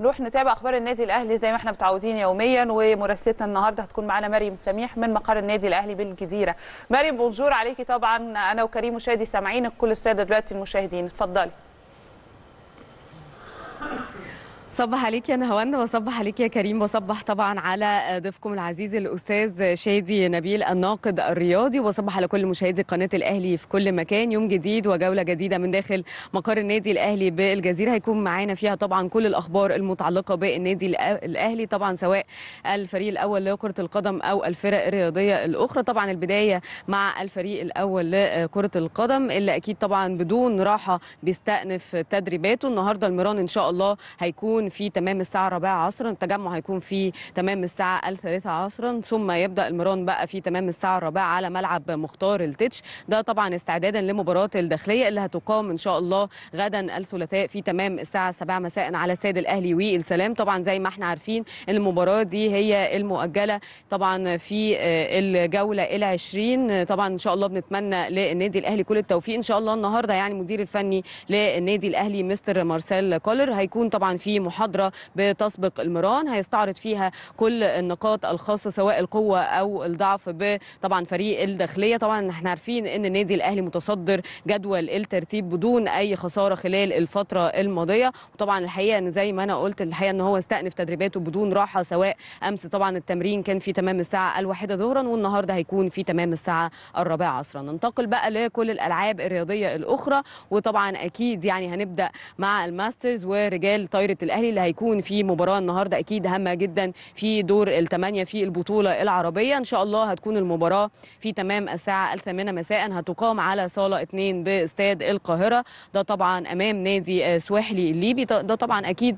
نروح نتابع اخبار النادي الاهلي زي ما احنا متعودين يوميا ومراسلتنا النهارده هتكون معانا مريم سميح من مقر النادي الاهلي بالجزيره مريم بونجور عليكي طبعا انا وكريم مشاهدي سامعينك كل الساده دلوقتي المشاهدين اتفضلي صبح عليك يا نهوان وصبح عليك يا كريم وصبح طبعا على ضيفكم العزيز الاستاذ شادي نبيل الناقد الرياضي وصبح على كل مشاهدي قناه الاهلي في كل مكان يوم جديد وجوله جديده من داخل مقر النادي الاهلي بالجزيره هيكون معانا فيها طبعا كل الاخبار المتعلقه بالنادي الاهلي طبعا سواء الفريق الاول لكره القدم او الفرق الرياضيه الاخرى طبعا البدايه مع الفريق الاول لكره القدم اللي اكيد طبعا بدون راحه بيستأنف تدريباته النهارده المران ان شاء الله هيكون هيكون في تمام الساعه 4 عصرا التجمع هيكون في تمام الساعه 3 عصرا ثم يبدا المران بقى في تمام الساعه 4 على ملعب مختار التتش ده طبعا استعدادا لمباراه الداخليه اللي هتقام ان شاء الله غدا الثلاثاء في تمام الساعه 7 مساء على استاد الاهلي والسلام طبعا زي ما احنا عارفين المباراه دي هي المؤجله طبعا في آه، الجوله ال20 طبعا ان شاء الله بنتمنى للنادي الاهلي كل التوفيق ان شاء الله النهارده يعني المدير الفني للنادي الاهلي مستر مارسيل كولر هيكون طبعا في محاضرة بتسبق المران هيستعرض فيها كل النقاط الخاصة سواء القوة أو الضعف طبعا فريق الداخلية طبعا احنا عارفين أن النادي الأهلي متصدر جدول الترتيب بدون أي خسارة خلال الفترة الماضية وطبعا الحقيقة أن زي ما أنا قلت الحقيقة أن هو استأنف تدريباته بدون راحة سواء أمس طبعا التمرين كان في تمام الساعة الواحدة ظهرا والنهاردة هيكون في تمام الساعة الرابعة عصرا ننتقل بقى لكل الألعاب الرياضية الأخرى وطبعا أكيد يعني هنبدأ مع الماسترز ورجال طايرة الأهلي الاهلي اللي هيكون في مباراه النهارده اكيد هامه جدا في دور الثمانيه في البطوله العربيه ان شاء الله هتكون المباراه في تمام الساعه الثامنه مساء هتقام على صاله 2 باستاد القاهره ده طبعا امام نادي سواحلي الليبي ده طبعا اكيد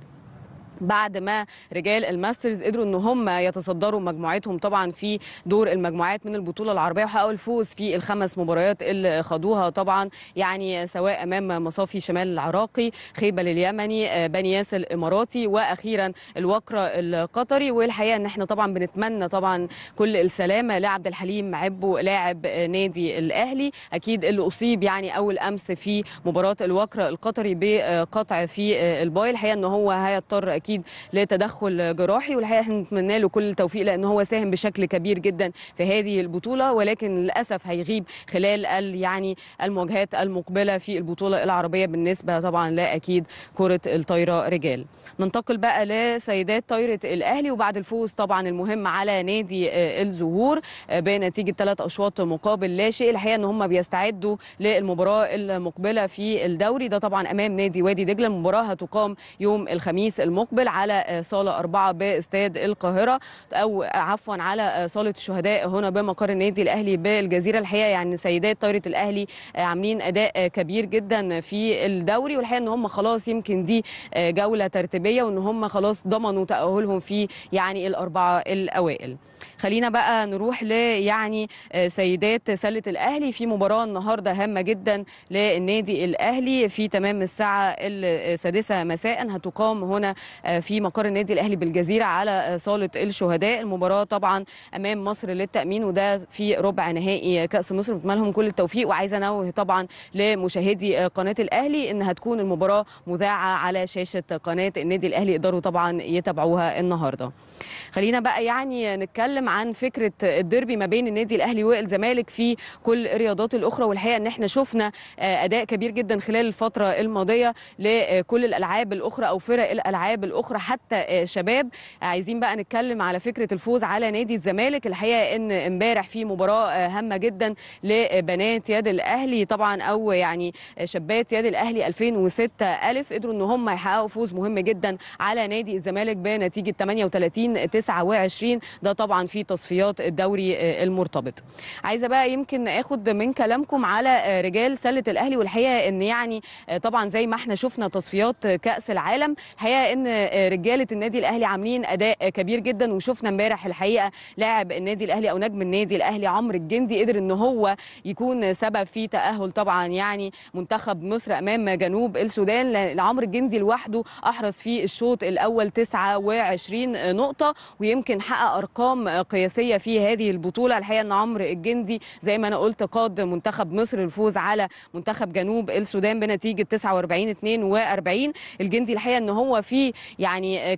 بعد ما رجال الماسترز قدروا ان هم يتصدروا مجموعتهم طبعا في دور المجموعات من البطوله العربيه وحققوا الفوز في الخمس مباريات اللي خدوها طبعا يعني سواء امام مصافي شمال العراقي خيبل اليمني آه، بني ياس الاماراتي واخيرا الوكره القطري والحقيقه ان احنا طبعا بنتمنى طبعا كل السلامه لعبد الحليم عبو لاعب آه، نادي الاهلي اكيد اللي اصيب يعني اول امس في مباراه الوكره القطري بقطع في آه، الباي الحقيقه ان هو هيضطر اكيد لتدخل جراحي والحقيقه احنا نتمنى له كل التوفيق لان هو ساهم بشكل كبير جدا في هذه البطوله ولكن للاسف هيغيب خلال يعني المواجهات المقبله في البطوله العربيه بالنسبه طبعا لا اكيد كره الطايره رجال ننتقل بقى لسيدات طايره الاهلي وبعد الفوز طبعا المهم على نادي آه، الزهور آه، بنتيجه ثلاث اشواط مقابل لا شيء الحقيقه ان هم بيستعدوا للمباراه المقبله في الدوري ده طبعا امام نادي وادي دجله المباراه هتقام يوم الخميس المقبل المقبل على آه، صاله أربعة باستاد القاهره او عفوا على آه، صاله الشهداء هنا بمقر النادي الاهلي بالجزيره الحقيقه يعني سيدات طايره الاهلي آه، عاملين اداء كبير جدا في الدوري والحقيقه ان هم خلاص يمكن دي جوله ترتيبيه وان هم خلاص ضمنوا تاهلهم في يعني الاربعه الاوائل خلينا بقى نروح ل يعني سيدات سله الاهلي في مباراه النهارده هامه جدا للنادي الاهلي في تمام الساعه السادسه مساء هتقام هنا آه، في مقر النادي الاهلي بالجزيره على آه، صاله الشهداء المباراه طبعا امام مصر للتامين وده في ربع نهائي كاس مصر بتمنى لهم كل التوفيق وعايزه انوه طبعا لمشاهدي آه، قناه الاهلي ان هتكون المباراه مذاعه على شاشه قناه النادي الاهلي يقدروا طبعا يتابعوها النهارده خلينا بقى يعني نتكلم عن فكره الديربي ما بين النادي الاهلي والزمالك في كل الرياضات الاخرى والحقيقه ان احنا شفنا اداء كبير جدا خلال الفتره الماضيه لكل الالعاب الاخرى او فرق الالعاب الاخرى حتى آه، شباب عايزين بقى نتكلم على فكره الفوز على نادي الزمالك الحقيقه ان امبارح في مباراه آه، هامه جدا لبنات يد الاهلي طبعا او يعني آه، شابات يد الاهلي 2006 الف قدروا ان هم يحققوا فوز مهم جدا على نادي الزمالك بنتيجه 38 29 ده طبعا في تصفيات الدوري المرتبط عايزه بقى يمكن اخد من كلامكم على رجال سله الاهلي والحقيقه ان يعني طبعا زي ما احنا شفنا تصفيات كاس العالم الحقيقه ان آه، رجاله النادي الاهلي عاملين اداء كبير جدا وشفنا امبارح الحقيقه لاعب النادي الاهلي او نجم النادي الاهلي عمرو الجندي قدر ان هو يكون سبب في تاهل طبعا يعني منتخب مصر امام جنوب السودان لعمرو الجندي لوحده احرز في الشوط الاول 29 نقطه ويمكن حقق ارقام قياسيه في هذه البطوله الحقيقه ان عمرو الجندي زي ما انا قلت قاد منتخب مصر الفوز على منتخب جنوب السودان بنتيجه 49 42 الجندي الحقيقه ان هو في يعني آه،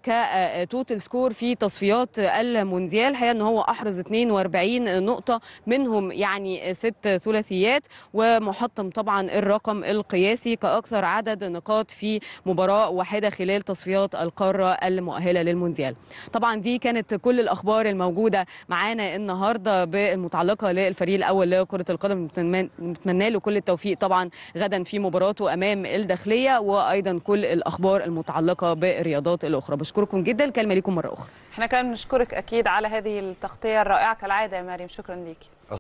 كتوتال آه، سكور آه، في تصفيات المونديال الحقيقه ان هو احرز 42 نقطه منهم يعني ست ثلاثيات ومحطم طبعا الرقم القياسي كاكثر عدد نقاط في مباراه واحده خلال تصفيات القاره المؤهله للمونديال طبعا دي كانت كل الاخبار الموجوده معانا النهارده بالمتعلقه للفريق الاول لكره القدم نتمنى له كل التوفيق طبعا غدا في مباراته امام الداخليه وايضا كل الاخبار المتعلقه بالرياضه الرياضات الاخرى بشكركم جدا كلمه ليكم مره اخرى احنا كمان بنشكرك اكيد على هذه التغطيه الرائعه كالعاده يا مريم شكرا ليكي